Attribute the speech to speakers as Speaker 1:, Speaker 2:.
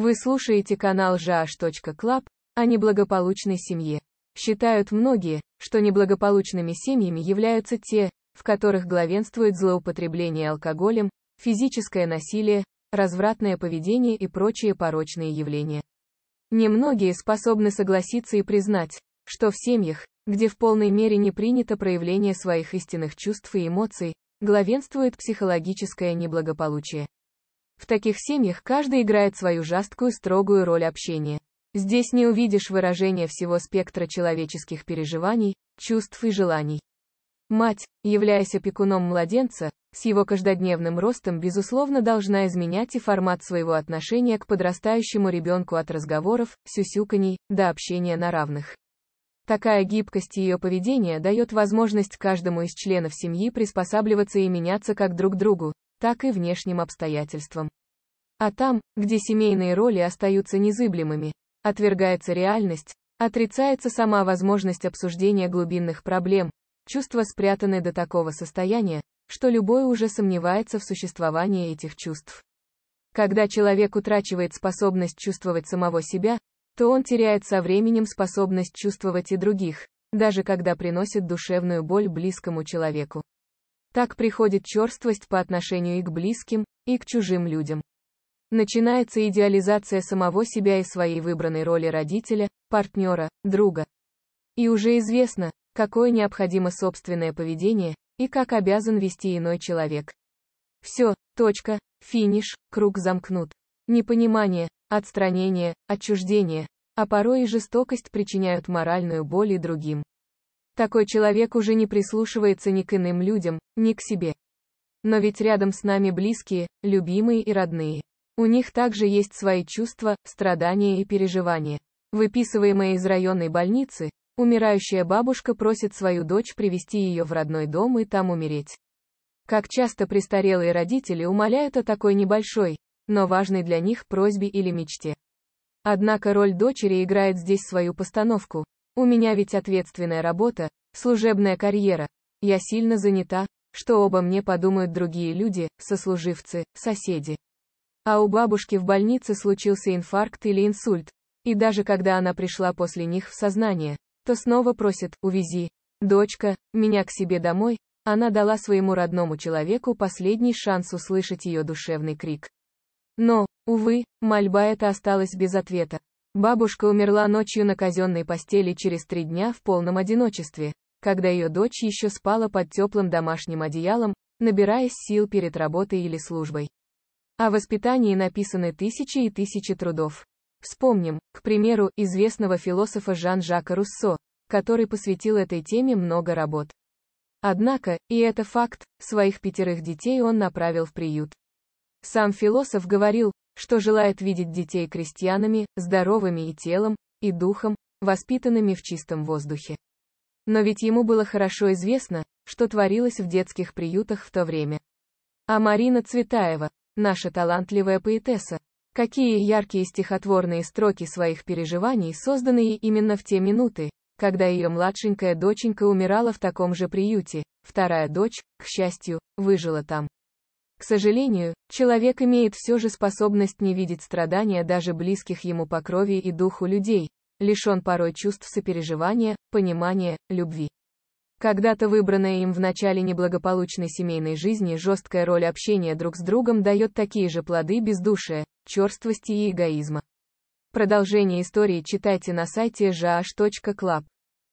Speaker 1: Вы слушаете канал jh.club о неблагополучной семье. Считают многие, что неблагополучными семьями являются те, в которых главенствует злоупотребление алкоголем, физическое насилие, развратное поведение и прочие порочные явления. Немногие способны согласиться и признать, что в семьях, где в полной мере не принято проявление своих истинных чувств и эмоций, главенствует психологическое неблагополучие. В таких семьях каждый играет свою жесткую, строгую роль общения. Здесь не увидишь выражения всего спектра человеческих переживаний, чувств и желаний. Мать, являясь опекуном младенца, с его каждодневным ростом, безусловно, должна изменять и формат своего отношения к подрастающему ребенку от разговоров, сюсюканий, до общения на равных. Такая гибкость ее поведения дает возможность каждому из членов семьи приспосабливаться и меняться как друг другу, так и внешним обстоятельствам. А там, где семейные роли остаются незыблемыми, отвергается реальность, отрицается сама возможность обсуждения глубинных проблем, чувства спрятаны до такого состояния, что любой уже сомневается в существовании этих чувств. Когда человек утрачивает способность чувствовать самого себя, то он теряет со временем способность чувствовать и других, даже когда приносит душевную боль близкому человеку. Так приходит черствость по отношению и к близким, и к чужим людям. Начинается идеализация самого себя и своей выбранной роли родителя, партнера, друга. И уже известно, какое необходимо собственное поведение, и как обязан вести иной человек. Все, точка, финиш, круг замкнут. Непонимание, отстранение, отчуждение, а порой и жестокость причиняют моральную боль и другим. Такой человек уже не прислушивается ни к иным людям, ни к себе. Но ведь рядом с нами близкие, любимые и родные. У них также есть свои чувства, страдания и переживания. Выписываемая из районной больницы, умирающая бабушка просит свою дочь привести ее в родной дом и там умереть. Как часто престарелые родители умоляют о такой небольшой, но важной для них просьбе или мечте. Однако роль дочери играет здесь свою постановку, у меня ведь ответственная работа, служебная карьера. Я сильно занята, что оба мне подумают другие люди, сослуживцы, соседи. А у бабушки в больнице случился инфаркт или инсульт. И даже когда она пришла после них в сознание, то снова просит, увези, дочка, меня к себе домой, она дала своему родному человеку последний шанс услышать ее душевный крик. Но, увы, мольба эта осталась без ответа. Бабушка умерла ночью на казенной постели через три дня в полном одиночестве, когда ее дочь еще спала под теплым домашним одеялом, набираясь сил перед работой или службой. О воспитании написаны тысячи и тысячи трудов. Вспомним, к примеру, известного философа Жан-Жака Руссо, который посвятил этой теме много работ. Однако, и это факт, своих пятерых детей он направил в приют. Сам философ говорил, что желает видеть детей крестьянами, здоровыми и телом, и духом, воспитанными в чистом воздухе. Но ведь ему было хорошо известно, что творилось в детских приютах в то время. А Марина Цветаева, наша талантливая поэтесса, какие яркие стихотворные строки своих переживаний созданы ей именно в те минуты, когда ее младшенькая доченька умирала в таком же приюте, вторая дочь, к счастью, выжила там. К сожалению, человек имеет все же способность не видеть страдания даже близких ему по крови и духу людей, лишен порой чувств сопереживания, понимания, любви. Когда-то выбранная им в начале неблагополучной семейной жизни жесткая роль общения друг с другом дает такие же плоды бездушия, черствости и эгоизма. Продолжение истории читайте на сайте жаш.клаб.